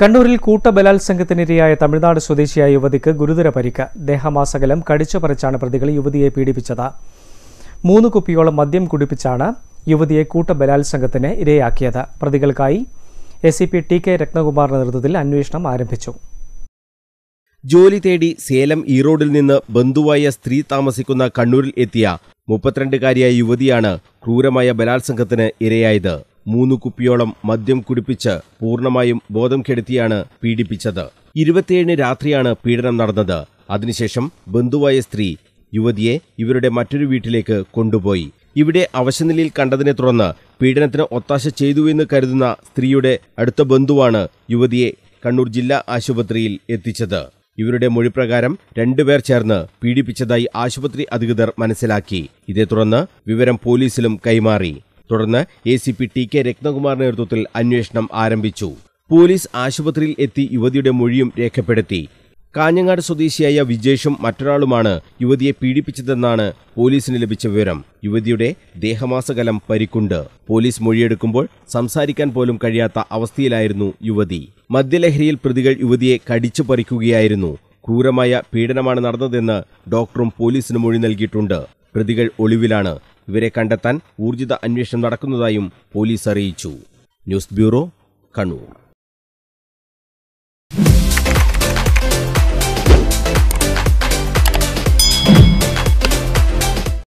കണ്ണൂരിൽ കൂട്ടബലാത്സംഗത്തിനിരയായ തമിഴ്നാട് സ്വദേശിയായ യുവതിക്ക് ഗുരുതര പരിക്ക് ദേഹമാസകലം കടിച്ചുപറിച്ചാണ് പ്രതികൾ യുവതിയെ പീഡിപ്പിച്ചത് മൂന്ന് കുപ്പിയോളം മദ്യം കുടിപ്പിച്ചാണ് യുവതിയെ കൂട്ടബലാത്സംഗത്തിന് ഇരയാക്കിയത് പ്രതികൾക്കായി എസ് ടി കെ രത്നകുമാറിന്റെ നേതൃത്വത്തിൽ അന്വേഷണം ആരംഭിച്ചു ജോലി തേടി സേലം ഈറോഡിൽ നിന്ന് ബന്ധുവായ സ്ത്രീ താമസിക്കുന്ന കണ്ണൂരിൽ എത്തിയ മുപ്പത്തിരണ്ടുകാരിയായ യുവതിയാണ് ക്രൂരമായ ബലാത്സംഗത്തിന് ഇരയായത് മൂന്ന് കുപ്പിയോളം മദ്യം കുടിപ്പിച്ച് പൂർണ്ണമായും ബോധം കെടുത്തിയാണ് പീഡിപ്പിച്ചത് ഇരുപത്തിയേഴിന് രാത്രിയാണ് പീഡനം നടന്നത് അതിനുശേഷം ബന്ധുവായ സ്ത്രീ യുവതിയെ ഇവരുടെ മറ്റൊരു വീട്ടിലേക്ക് കൊണ്ടുപോയി ഇവിടെ അവശനിലയിൽ കണ്ടതിനെ തുടർന്ന് പീഡനത്തിന് ഒത്താശ ചെയ്തു എന്ന് കരുതുന്ന സ്ത്രീയുടെ അടുത്ത ബന്ധുവാണ് യുവതിയെ കണ്ണൂർ ജില്ലാ ആശുപത്രിയിൽ എത്തിച്ചത് ഇവരുടെ മൊഴിപ്രകാരം രണ്ടുപേർ ചേർന്ന് പീഡിപ്പിച്ചതായി ആശുപത്രി അധികൃതർ മനസ്സിലാക്കി ഇതേ തുടർന്ന് വിവരം പോലീസിലും കൈമാറി തുടർന്ന് A C P T K രത്നകുമാറിന്റെ നേതൃത്വത്തിൽ അന്വേഷണം ആരംഭിച്ചു പോലീസ് ആശുപത്രിയിൽ എത്തി യുവതിയുടെ മൊഴിയും രേഖപ്പെടുത്തി കാഞ്ഞങ്ങാട് സ്വദേശിയായ വിജേഷും മറ്റൊരാളുമാണ് യുവതിയെ പീഡിപ്പിച്ചതെന്നാണ് പോലീസിന് ലഭിച്ച വിവരം യുവതിയുടെ ദേഹമാസകലം പരിക്കുണ്ട് പോലീസ് മൊഴിയെടുക്കുമ്പോൾ സംസാരിക്കാൻ പോലും കഴിയാത്ത അവസ്ഥയിലായിരുന്നു യുവതി മദ്യലഹരിയിൽ പ്രതികൾ യുവതിയെ കടിച്ചു പറിക്കുകയായിരുന്നു ക്രൂരമായ പീഡനമാണ് നടന്നതെന്ന് ഡോക്ടറും പോലീസിന് മൊഴി നൽകിയിട്ടുണ്ട് പ്രതികൾ ഒളിവിലാണ് ഇവരെ കണ്ടെത്താൻ ഊർജിത അന്വേഷണം നടക്കുന്നതായും പോലീസ് അറിയിച്ചു ന്യൂസ് ബ്യൂറോ കണ്ണൂർ